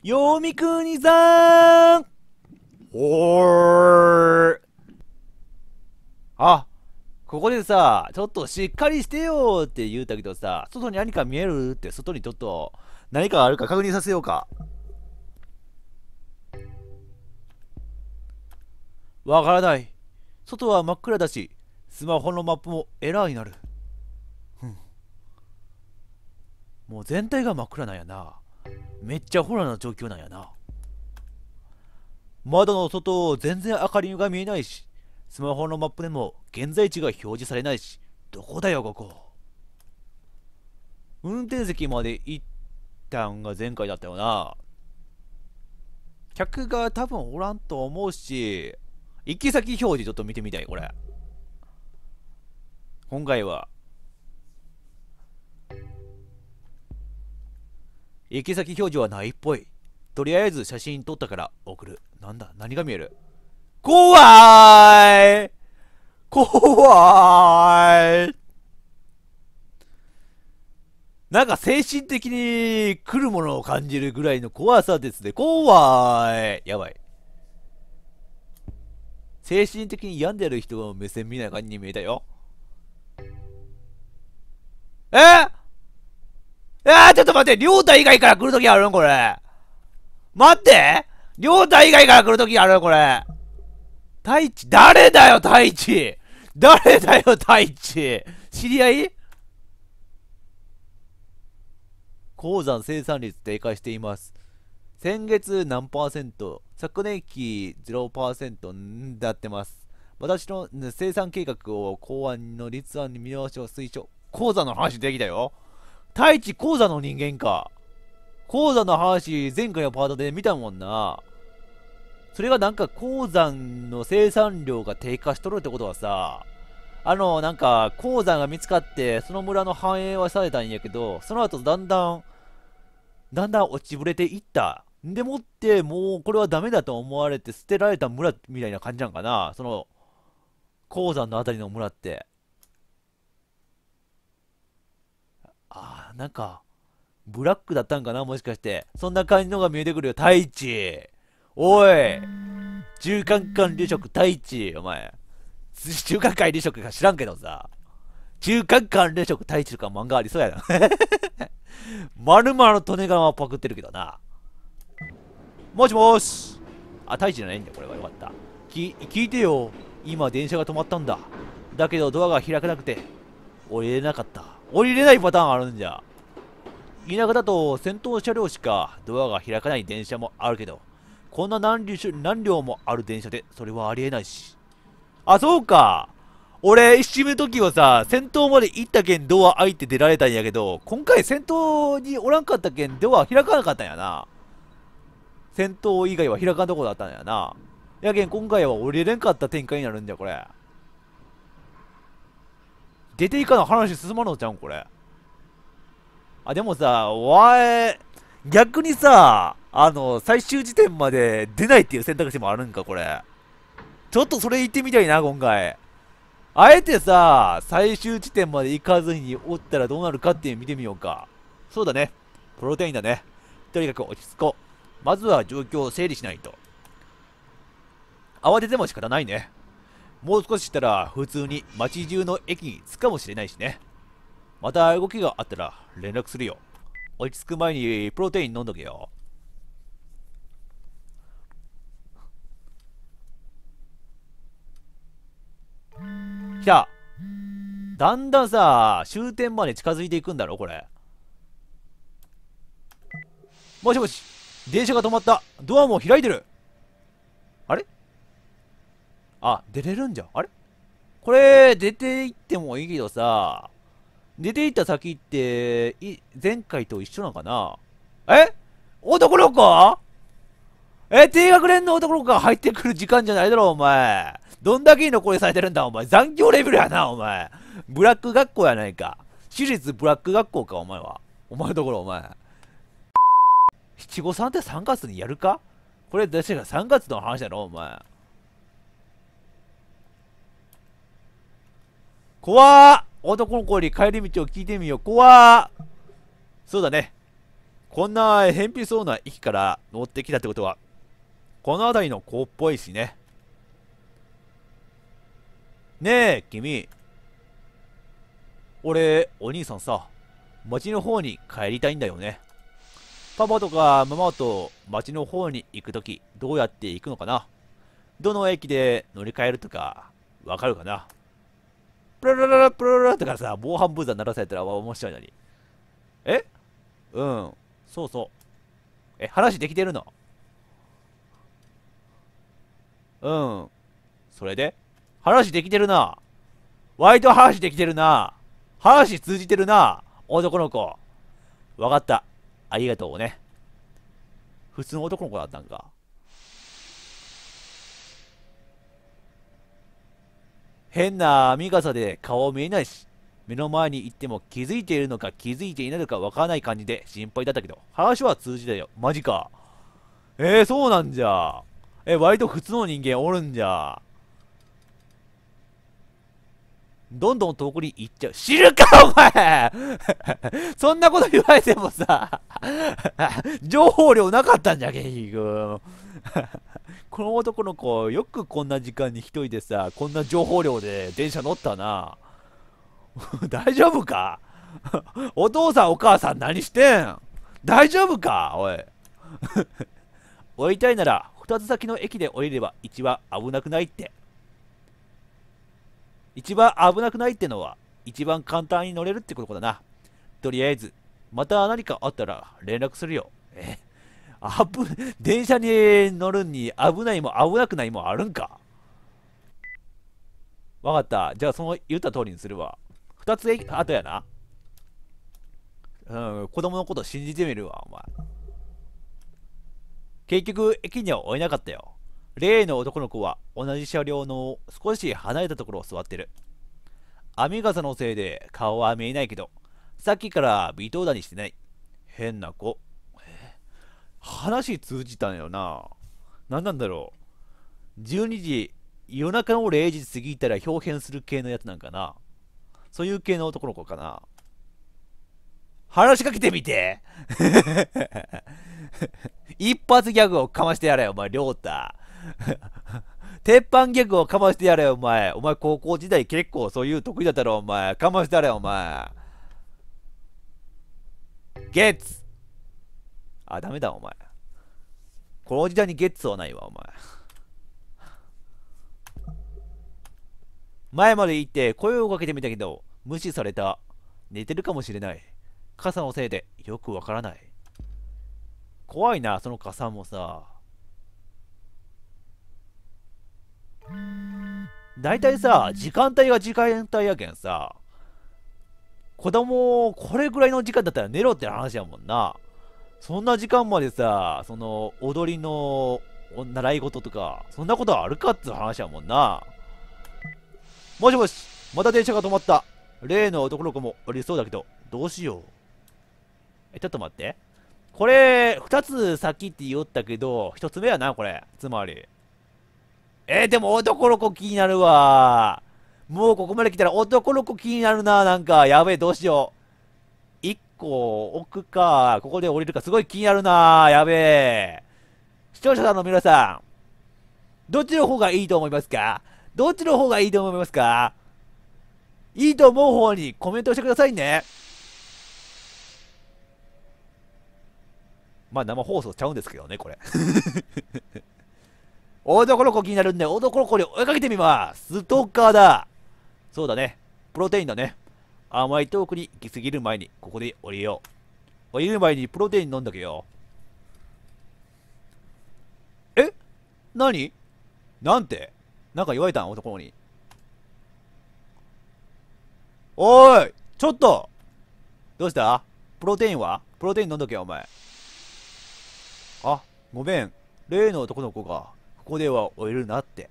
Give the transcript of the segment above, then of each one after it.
よみくにさんおーあ、ここでさ、ちょっとしっかりしてよって言うたけどさ、外に何か見えるって外にちょっと何かあるか確認させようか。わからない。外は真っ暗だし、スマホのマップもエラーになる。もう全体が真っ暗なんやな。めっちゃホラーな状況なんやな窓の外全然明かりが見えないしスマホのマップでも現在地が表示されないしどこだよここ運転席まで行ったんが前回だったよな客が多分おらんと思うし行き先表示ちょっと見てみたいこれ今回は行き先表示はないっぽい。とりあえず写真撮ったから送る。なんだ何が見える怖い怖いなんか精神的に来るものを感じるぐらいの怖さですね。怖いやばい。精神的に病んでる人の目線見ない感じに見えたよ。えーちょっと待って、りょうた以外から来るときあるんこれ。待ってりょうた以外から来るときあるんこれ。太一、誰だあるの、太一誰だよ、太一知り合い鉱山生産率低下しています。先月何パーセント昨年期0%になってます。私の生産計画を公安の立案に見直しを推奨。鉱山の話できたよ。太一講座の人間か。鉱山の話、前回のパートで見たもんな。それがなんか鉱山の生産量が低下しとるってことはさ、あの、なんか鉱山が見つかって、その村の繁栄はされたんやけど、その後だんだん、だんだん落ちぶれていった。んでもって、もうこれはダメだと思われて捨てられた村みたいな感じなんかな。その、鉱山のあたりの村って。ああ。なんか、ブラックだったんかなもしかして。そんな感じのが見えてくるよ、太一。おい中間管理職太一、お前。中間管理職か知らんけどさ。中間管理職太一とか漫画ありそうやな。まるまる利根川はパクってるけどな。もしもし。あ、太一じゃないんだ、これはよかった。き、聞いてよ。今電車が止まったんだ。だけどドアが開かなくて、降りれなかった。降りれないパターンあるんじゃ。田舎だと先頭車両しかドアが開かない電車もあるけど、こんな何何両もある電車でそれはありえないし。あ、そうか俺、一周目の時はさ、先頭まで行ったけんドア開いて出られたんやけど、今回先頭におらんかったけんドア開かなかったんやな。戦闘以外は開かんとこだったんやな。やけん今回は降りれんかった展開になるんだよ、これ。出ていかな話進まんのちゃうん、これ。あ、でもさ、お前、逆にさ、あの、最終時点まで出ないっていう選択肢もあるんか、これ。ちょっとそれ言ってみたいな、今回。あえてさ、最終地点まで行かずにおったらどうなるかっていう見てみようか。そうだね。プロテインだね。とにかく落ち着こう。まずは状況を整理しないと。慌てても仕方ないね。もう少ししたら普通に街中の駅に着くかもしれないしね。また動きがあったら連絡するよ。落ち着く前にプロテイン飲んどけよ。来た。だんだんさ、終点まで近づいていくんだろ、これ。もしもし。電車が止まった。ドアも開いてる。あれあ、出れるんじゃん。あれこれ、出ていってもいいけどさ、出て行った先って、い、前回と一緒なのかなえ男の子え、低学年の男の子が入ってくる時間じゃないだろ、お前。どんだけいいの声されてるんだ、お前。残業レベルやな、お前。ブラック学校やないか。私立ブラック学校か、お前は。お前のところ、お前。七五三って3月にやるかこれ、確か3月の話だろ、お前。怖っ男の子に帰り道を聞いてみよう。怖そうだね。こんな偏僻そうな駅から乗ってきたってことは、この辺りの子っぽいしね。ねえ、君。俺、お兄さんさ、町の方に帰りたいんだよね。パパとかママと町の方に行くとき、どうやって行くのかなどの駅で乗り換えるとか、わかるかなプルルルルプルルルとかさ、防犯ブザー鳴らされたら面白いのに。えうん。そうそう。え、話できてるのうん。それで話できてるな。割と話できてるな。話通じてるな。男の子。わかった。ありがとうね。普通の男の子だったんか。変な網傘で顔見えないし、目の前に行っても気づいているのか気づいていないのかわからない感じで心配だったけど、話は通じたよ。マジか。えー、そうなんじゃ。え、割と普通の人間おるんじゃ。どんどん遠くに行っちゃう。知るか、お前 そんなこと言われてもさ情報量なかったんじゃ、結ん。この男の子、よくこんな時間に一人でさ、こんな情報量で電車乗ったな。大丈夫か お父さんお母さん何してん大丈夫かおい。降りたいなら、2つ先の駅で降りれば一番危なくないって。一番危なくないってのは、一番簡単に乗れるってことだな。とりあえず、また何かあったら連絡するよ。えあぶ、電車に乗るに危ないも危なくないもあるんか。わかった。じゃあ、その言った通りにするわ。二つ後やな。うん、子供のこと信じてみるわ、お前。結局、駅には追えなかったよ。例の男の子は同じ車両の少し離れたところを座ってる。雨傘のせいで顔は見えないけど、さっきから微動だにしてない。変な子。話通じたんよな。何なんだろう。12時、夜中の0時過ぎたら表変する系のやつなんかな。そういう系の男の子かな。話しかけてみて 一発ギャグをかましてやれよ、お前、りょうた。鉄板ギャグをかましてやれよ、お前。お前、高校時代結構そういう得意だったろ、お前。かましてやれよ、お前。ゲッツあ、ダメだ、お前。この時代にゲッツはないわ、お前。前まで行って声をかけてみたけど、無視された。寝てるかもしれない。傘のせいでよくわからない。怖いな、その傘もさ。大体さ、時間帯が時間帯やけんさ、子供、これぐらいの時間だったら寝ろって話やもんな。そんな時間までさ、その、踊りの、習い事とか、そんなことあるかっつう話やもんな。もしもし、また電車が止まった。例の男の子もおりそうだけど、どうしよう。え、ちょっと待って。これ、二つ先って言おったけど、一つ目やな、これ。つまり。えー、でも男の子気になるわ。もうここまで来たら男の子気になるな、なんか。やべえ、どうしよう。構くか、ここで降りるか、すごい気になるなやべえ。視聴者さんの皆さん、どっちの方がいいと思いますかどっちの方がいいと思いますかいいと思う方にコメントしてくださいね。まあ生放送ちゃうんですけどね、これ。男の子気になるんで、男の子に追いかけてみます。ストーカーだ。そうだね。プロテインだね。甘いトークに行き過ぎる前に、ここで降りよう。降りる前にプロテイン飲んだけよ。え何なんてなんか言われたん男に。おいちょっとどうしたプロテインはプロテイン飲んどけよ、お前。あ、ごめん。例の男の子が、ここでは降りるなって。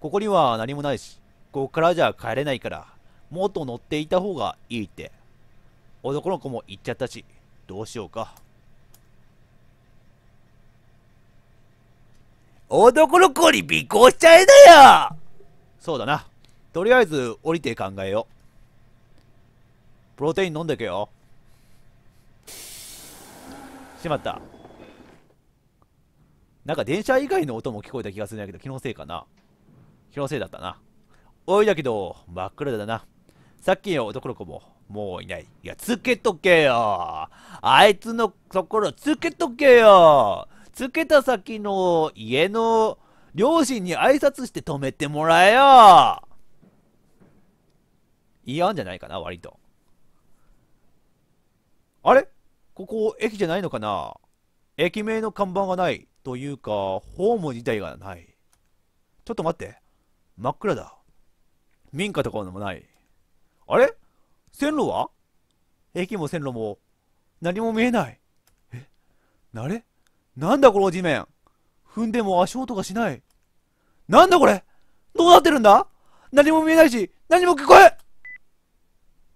ここには何もないし、ここからじゃ帰れないから、もっと乗っていた方がいいって。男の子も言っちゃったし、どうしようか。男の子に尾行しちゃえだよそうだな。とりあえず降りて考えよう。プロテイン飲んでけよ。しまった。なんか電車以外の音も聞こえた気がするんだけど、気のせいかな。気のせいだったな。おいだけど、真っ暗だな。さっきの男の子も、もういない。いや、つけとけよあいつのところつけとけよつけた先の家の両親に挨拶して止めてもらえよ嫌んじゃないかな、割と。あれここ駅じゃないのかな駅名の看板がないというか、ホーム自体がない。ちょっと待って。真っ暗だ。民家とかもない。あれ線路は駅も線路も何も見えない。えなれなんだこの地面踏んでも足音がしない。なんだこれどうなってるんだ何も見えないし、何も聞こえ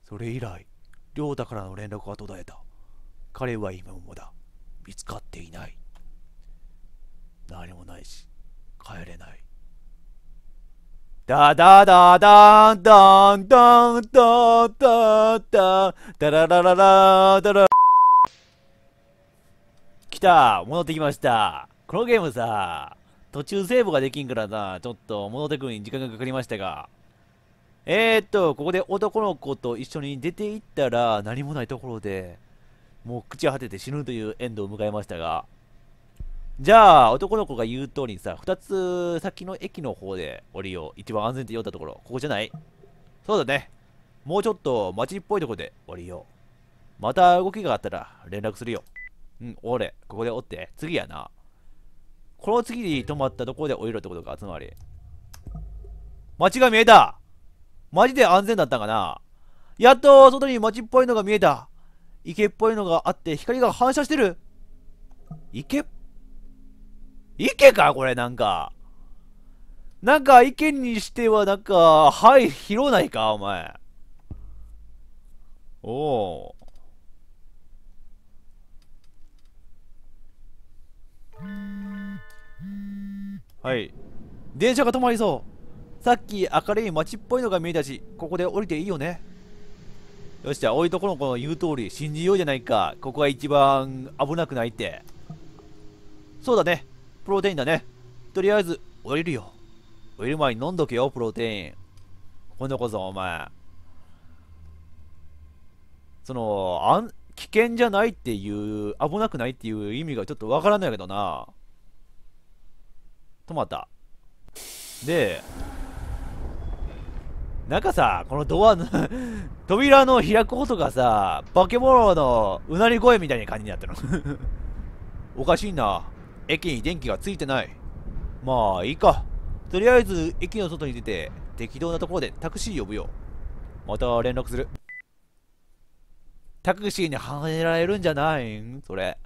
それ以来、亮太からの連絡が途絶えた。彼は今もだ見つかっていない。何もないし、帰れない。ダダダダンダンダンダンダンダンダダラララダラ来た戻ってきましたこのゲームさ途中セーブができんからさちょっと戻ってくるに時間がかかりましたがえー、っとここで男の子と一緒に出ていったら何もないところでもう朽ち果てて死ぬというエンドを迎えましたがじゃあ、男の子が言う通りにさ、2つ先の駅の方で降りよう。一番安全って言おったところ、ここじゃないそうだね。もうちょっと街っぽいとこで降りよう。また動きがあったら連絡するよ。うん、俺、ここで降って。次やな。この次に止まったところで降りろってことか、つまり。街が見えたマジで安全だったかなやっと外に街っぽいのが見えた。池っぽいのがあって光が反射してる。池っ池かこれなんか。なんか池にしてはなんか、はい広ないかお前。おお。はい。電車が止まりそう。さっき明るい街っぽいのが見えたし、ここで降りていいよね。よしじゃあ、いとこの子の言う通り、信じようじゃないか。ここが一番危なくないって。そうだね。プロテインだね。とりあえず、降りるよ。降りる前に飲んどけよ、プロテイン。今度こそ、お前。その、あん、危険じゃないっていう、危なくないっていう意味がちょっとわからないけどな。止まった。で、なんかさ、このドアの 扉の開く音がさ、化け物のうなり声みたいな感じになってる おかしいな。駅に電気がついてない。まあいいか。とりあえず駅の外に出て適当なところでタクシー呼ぶよ。また連絡する。タクシーにはねられるんじゃないんそれ。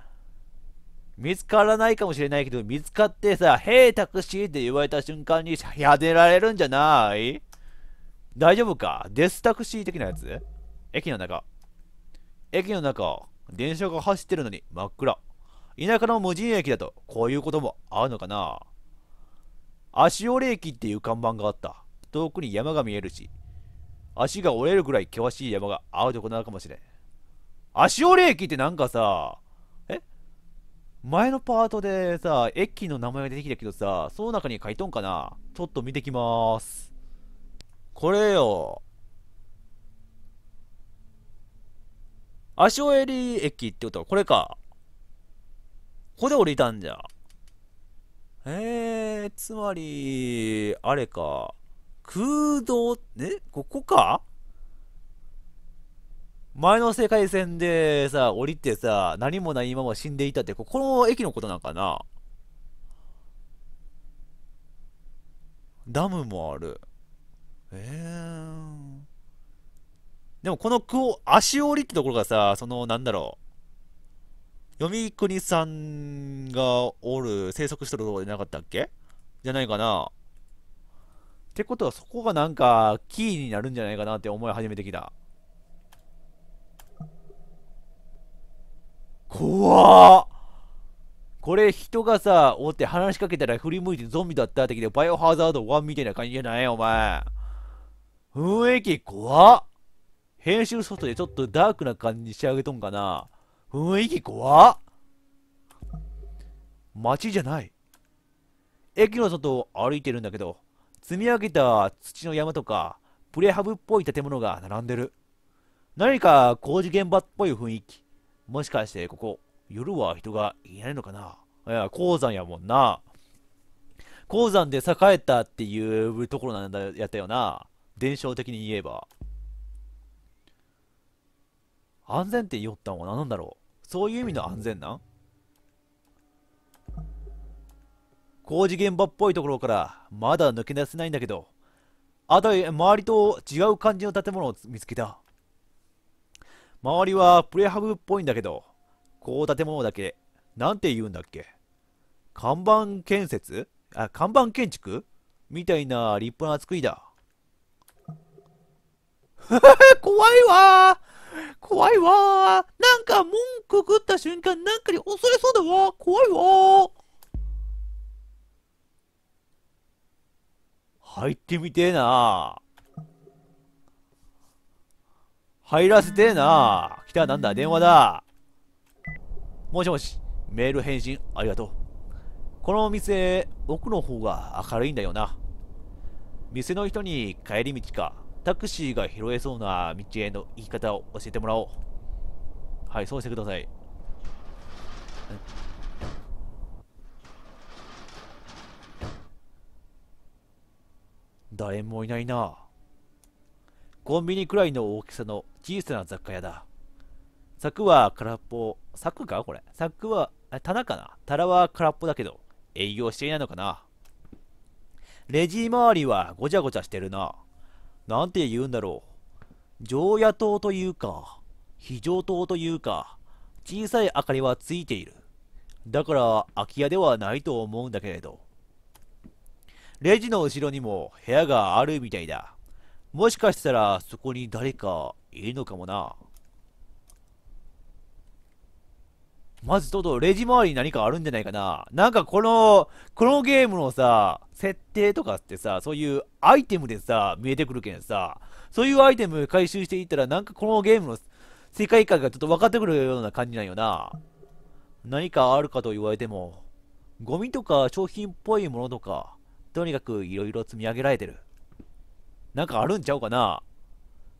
見つからないかもしれないけど、見つかってさ、へえ、タクシーって言われた瞬間に、はでられるんじゃない大丈夫かデスタクシー的なやつ駅の中。駅の中、電車が走ってるのに真っ暗。田舎の無人駅だとこういうこともあるのかな足折れ駅っていう看板があった。遠くに山が見えるし、足が折れるぐらい険しい山があるとこなのかもしれん。足折れ駅ってなんかさ、え前のパートでさ、駅の名前が出てきたけどさ、その中に書いとんかなちょっと見てきまーす。これよ。足折り駅ってことはこれか。こで降りたんじゃ。えー、つまり、あれか。空洞、えここか前の世界線でさ、降りてさ、何もないまま死んでいたって、ここの駅のことなんかなダムもある。えー。でもこの足折りってところがさ、その、なんだろう。読み国さんがおる、生息してるとこでなかったっけじゃないかな。ってことはそこがなんかキーになるんじゃないかなって思い始めてきた。怖っこれ人がさ、おって話しかけたら振り向いてゾンビだったってきて、バイオハザード1みたいな感じじゃないお前。雰囲気怖っ編集ソフトでちょっとダークな感じに仕上げとんかな雰囲気怖っ街じゃない。駅の外を歩いてるんだけど、積み上げた土の山とか、プレハブっぽい建物が並んでる。何か工事現場っぽい雰囲気。もしかしてここ、夜は人がいないのかないや、鉱山やもんな。鉱山で栄えたっていうところなんだ、やったよな。伝承的に言えば。安全って言おったんは何なんだろうそういう意味の安全なん工事現場っぽいところからまだ抜け出せないんだけど、あたり、周りと違う感じの建物を見つけた。周りはプレハブっぽいんだけど、こう建物だけ、なんて言うんだっけ看板建設あ、看板建築みたいな立派な作りだ。怖いわ怖いわなんか文句食った瞬間なんかに恐れそうだわ怖いわ入ってみてえな入らせてえな来た、なんだ、電話だ。もしもし、メール返信ありがとう。このお店、奥の方が明るいんだよな。店の人に帰り道か、タクシーが拾えそうな道への行き方を教えてもらおう。はい、そうしてください。誰もいないな。コンビニくらいの大きさの小さな雑貨屋だ。柵は空っぽ。柵かこれ。柵は、棚かな棚は空っぽだけど、営業していないのかなレジ周りはごちゃごちゃしてるな。なんて言うんだろう。常夜灯というか、非常灯というか、小さい明かりはついている。だから、空き家ではないと思うんだけれど。レジの後ろにも部屋があるみたいだ。もしかしたらそこに誰かいるのかもな。まずトド、とレジ周りに何かあるんじゃないかな。なんかこの、このゲームのさ、設定とかってさ、そういうアイテムでさ、見えてくるけんさ、そういうアイテム回収していったら、なんかこのゲームの世界観がちょっと分かってくるような感じなんよな。何かあるかと言われても、ゴミとか商品っぽいものとか、とにかく色々積み上げられてる。なんかあるんちゃうかな。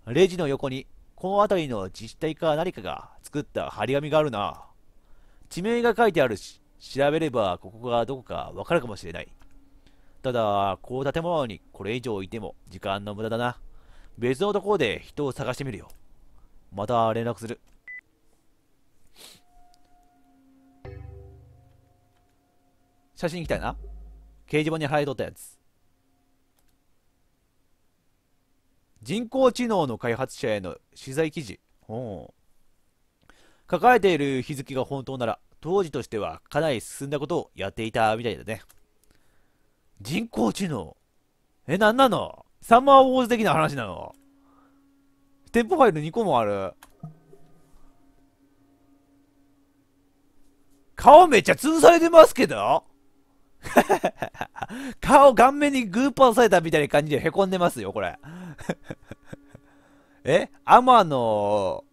レジの横に、この辺りの自治体か何かが作った張り紙があるな。地名が書いてあるし、調べればここがどこかわかるかもしれない。ただ、こう建物にこれ以上いても時間の無駄だな。別のところで人を探してみるよ。また連絡する。写真来たいな。掲示板に貼り取ったやつ。人工知能の開発者への取材記事。ほう。抱えている日付が本当なら、当時としてはかなり進んだことをやっていたみたいだね。人工知能え、なんなのサマーウォーズ的な話なの店舗ファイル2個もある。顔めっちゃ潰されてますけど 顔顔面にグーパーされたみたいな感じで凹んでますよ、これ えアマの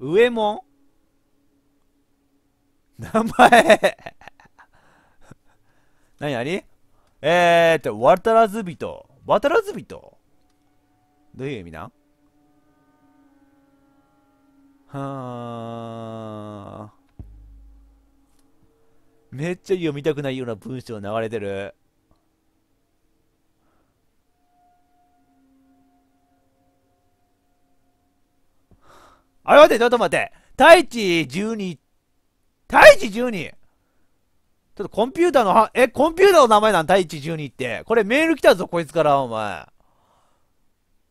上門名 前何何えーと、渡らず人。渡らず人どういう意味なはー。めっちゃ読みたくないような文章流れてる。あれ待って、ちょっと待って。太一十二太一12。ちょっとコンピューターのは、え、コンピューターの名前なん太一12って。これメール来たぞ、こいつから、お前。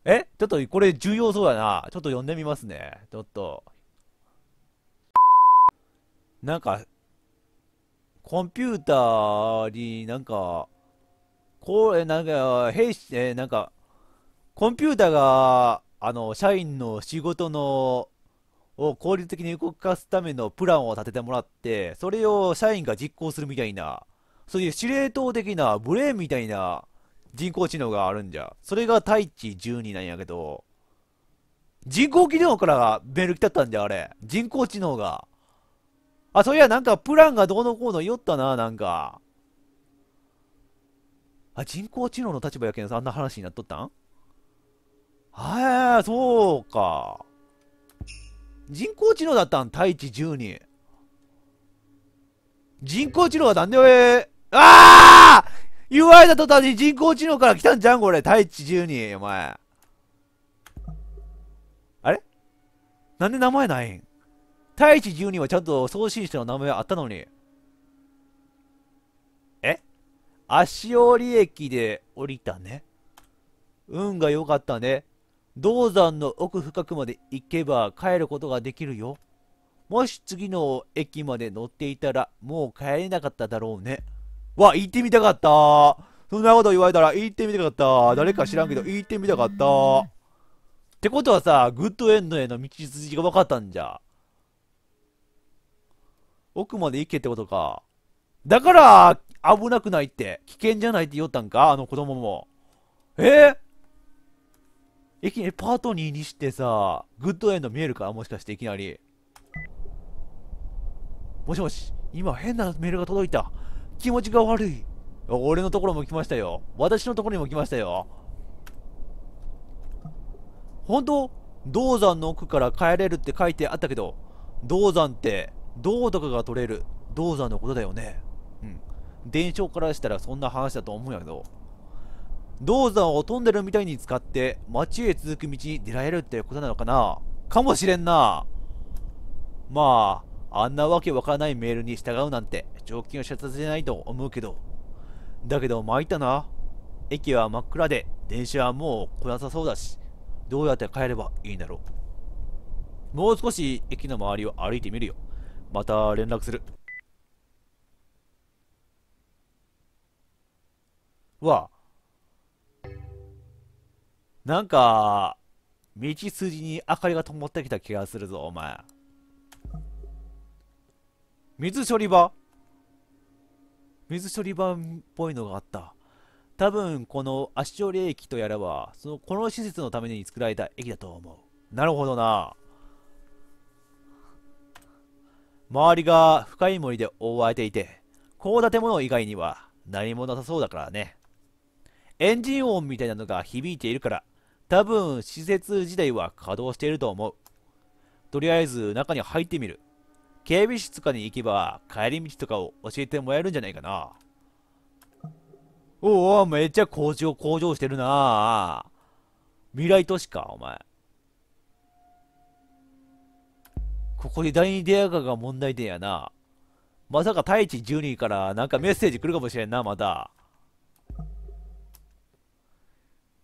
えちょっとこれ重要そうだな。ちょっと読んでみますね。ちょっと。なんか、コンピューターになんか、こう、え、なんか、兵士、え、なんか、コンピューターが、あの、社員の仕事のを効率的に動かすためのプランを立ててもらって、それを社員が実行するみたいな、そういう司令塔的なブレーンみたいな人工知能があるんじゃ。それが太一12なんやけど、人工機能からメール来たったんじゃ、あれ。人工知能が。あ、そういや、なんかプランがどうのこうの言ったな、なんか。あ、人工知能の立場やけん、あんな話になっとったんはい、そうか。人工知能だったん太一12。人工知能はなんで、えああ言われた途端に人工知能から来たんじゃんこれ、太一12、お前。あれなんで名前ないん太一12はちゃんと送信者の名前あったのに。え足折駅で降りたね。運が良かったね。銅山の奥深くまで行けば帰ることができるよ。もし次の駅まで乗っていたら、もう帰れなかっただろうね。わ、行ってみたかったそんなこと言われたら行ってみたかった誰か知らんけど行ってみたかったってことはさ、グッドエンドへの道筋が分かったんじゃ。奥まで行けってことか。だから、危なくないって、危険じゃないって言おったんかあの子供も。えーいきなりパート2にしてさ、グッドエンド見えるかもしかしていきなり。もしもし、今変なメールが届いた。気持ちが悪い。俺のところも来ましたよ。私のところにも来ましたよ。本当銅山の奥から帰れるって書いてあったけど、銅山って銅とかが取れる銅山のことだよね。うん。伝承からしたらそんな話だと思うんやけど。銅山を飛んでるみたいに使って町へ続く道に出られるってことなのかなかもしれんなまああんなわけわからないメールに従うなんて常勤を射殺じゃないと思うけどだけど参ったな駅は真っ暗で電車はもう来なさそうだしどうやって帰ればいいんだろうもう少し駅の周りを歩いてみるよまた連絡するわあなんか、道筋に明かりが灯ってきた気がするぞ、お前。水処理場水処理場っぽいのがあった。多分、この足り駅とやらは、その、この施設のために作られた駅だと思う。なるほどな。周りが深い森で覆われていて、こう建物以外には何もなさそうだからね。エンジン音みたいなのが響いているから、多分、施設自体は稼働していると思う。とりあえず、中に入ってみる。警備室とかに行けば、帰り道とかを教えてもらえるんじゃないかな。おお、めっちゃ工場、工場してるな未来都市か、お前。ここで第二出会うかが問題点やな。まさか太一12からなんかメッセージ来るかもしれんな、また。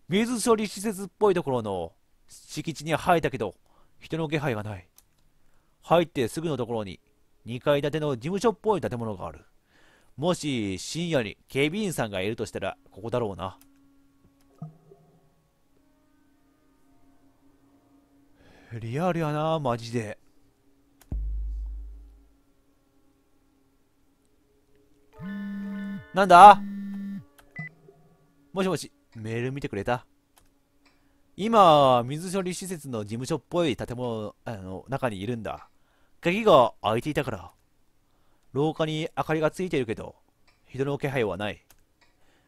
水処理施設っぽいところの敷地に入ったけど、人の気配がない。入ってすぐのところに、2階建ての事務所っぽい建物がある。もし深夜に警備員さんがいるとしたら、ここだろうな。リアルやな、マジで。なんだもしもし。メール見てくれた今、水処理施設の事務所っぽい建物あの中にいるんだ。鍵が開いていたから。廊下に明かりがついてるけど、人の気配はない。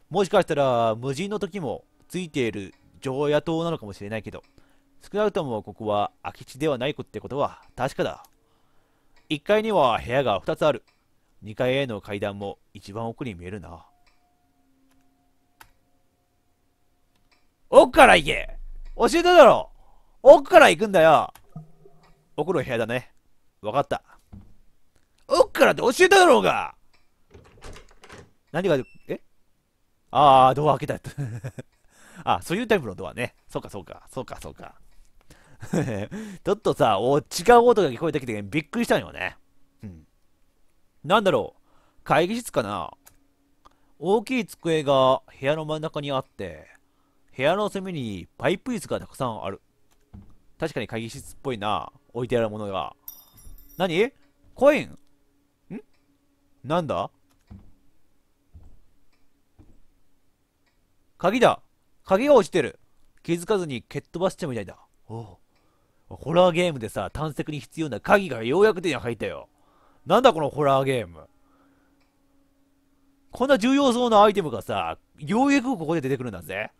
もしかしたら、無人の時もついている常夜灯なのかもしれないけど、少なくともここは空き地ではないってことは確かだ。1階には部屋が2つある。2階への階段も一番奥に見えるな。奥から行け教えただろ奥から行くんだよ奥の部屋だね。わかった。奥からって教えただろうが何が、えああ、ドア開けた。あ、そういうタイプのドアね。そうか、そうか、そうか、そうか。ちょっとさ、お違う音が聞こえてきてびっくりしたんよね。うん。なんだろう。会議室かな大きい机が部屋の真ん中にあって、部屋の隅にパイプ椅子がたくさんある。確かに会議室っぽいな。置いてあるものが。何コインんなんだ鍵だ鍵が落ちてる気づかずに蹴っ飛ばしちゃうみたいだ。おホラーゲームでさ、探索に必要な鍵がようやく手に入ったよ。なんだこのホラーゲーム。こんな重要そうなアイテムがさ、ようやくここで出てくるんだぜ。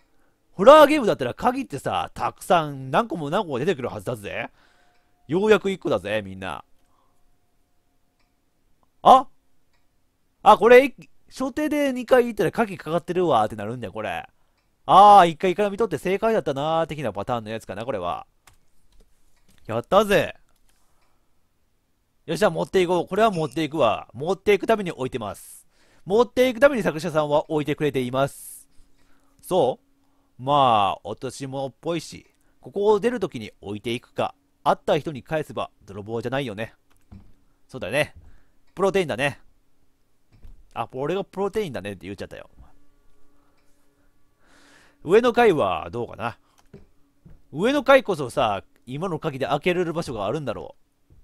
ホラーゲームだったら鍵ってさ、たくさん何個も何個も出てくるはずだぜ。ようやく1個だぜ、みんな。ああ、これ、所定で2回行ったら鍵かかってるわってなるんだよ、これ。ああ、1回から見とって正解だったなー、的なパターンのやつかな、これは。やったぜ。よっしゃ、持っていこう。これは持っていくわ。持っていくために置いてます。持っていくために作者さんは置いてくれています。そうまあ、落とし物っぽいし、ここを出るときに置いていくか、会った人に返せば泥棒じゃないよね。そうだよね。プロテインだね。あ、俺がプロテインだねって言っちゃったよ。上の階はどうかな。上の階こそさ、今の鍵で開けれる場所があるんだろう。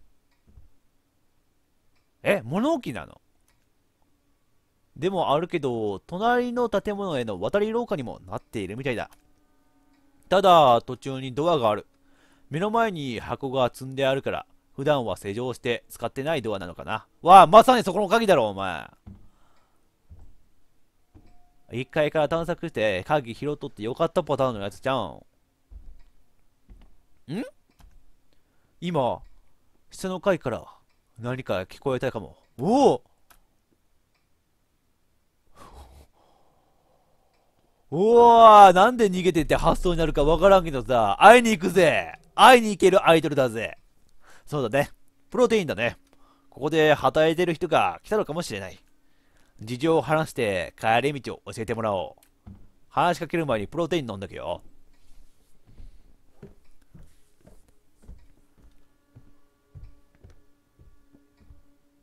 え、物置なのでもあるけど、隣の建物への渡り廊下にもなっているみたいだ。ただ、途中にドアがある。目の前に箱が積んであるから、普段は施錠して使ってないドアなのかな。わあ、まさにそこの鍵だろ、お前。1階から探索して鍵拾っとってよかったパターンのやつじゃん。ん今、下の階から何か聞こえたかも。おおわー、なんで逃げてって発想になるかわからんけどさ、会いに行くぜ会いに行けるアイドルだぜそうだね。プロテインだね。ここで働いてる人が来たのかもしれない。事情を話して帰り道を教えてもらおう。話しかける前にプロテイン飲んだけよ。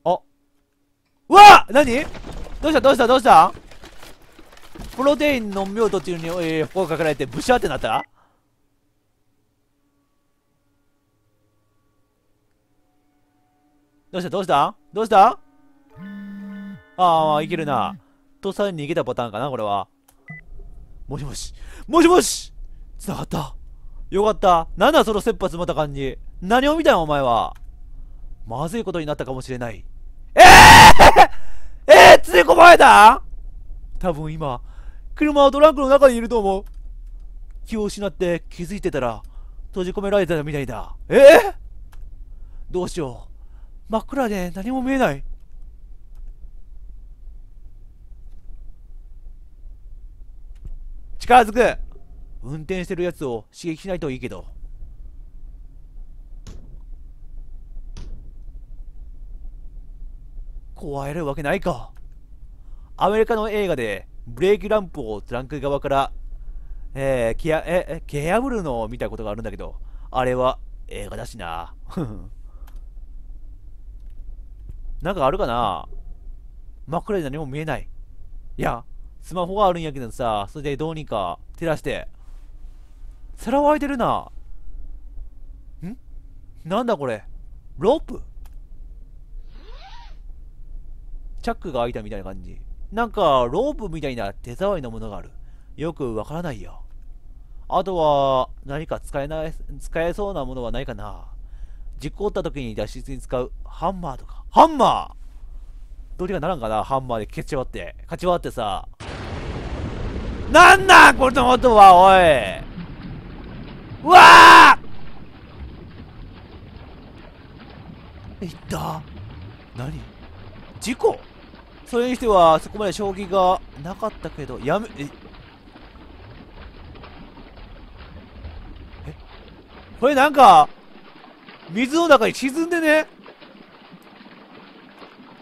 あ。うわ何どうしたどうしたどうしたプロテインの妙よとっていうに、えー、がかけられてブシャーってなったらどうしたどうしたどうしたああ、いけるな。とさに逃げたパターンかな、これは。もしもし。もしもしながった。よかった。なんだその切羽詰まった感じ。何を見たんお前は。まずいことになったかもしれない。え えー、えー、いこ込まれた多分今、車はトランクの中にいると思う。気を失って気づいてたら、閉じ込められたみたいだ。えー、どうしよう。真っ暗で何も見えない。近づく運転してるやつを刺激しないといいけど。怖えるわけないか。アメリカの映画でブレーキランプをトランク側から、えー、けや、え、けやぶるのを見たことがあるんだけど、あれは映画だしな。なんかあるかな真っ暗で何も見えない。いや、スマホがあるんやけどさ、それでどうにか照らして。皿沸いてるな。んなんだこれロープチャックが開いたみたいな感じ。なんか、ロープみたいな手触りのものがある。よくわからないよ。あとは、何か使えない、使えそうなものはないかな。実行った時に脱出に使うハンマーとか。ハンマーどうにかならんかなハンマーで消えちまって。勝ちわってさ。なんなんこの音は、おい。うわーいった何事故それにしてはそこまで将棋がなかったけどやめえこれなんか水の中に沈んでね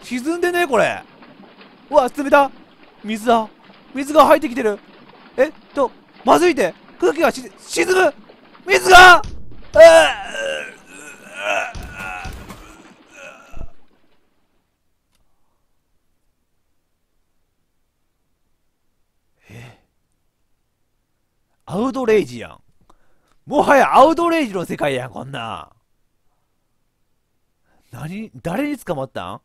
沈んでねこれうわ冷た水だ水が入ってきてるえっとまずいて空気が沈む水がううううアウトレイジやん。もはやアウトレイジの世界やん、こんな。何誰に捕まったん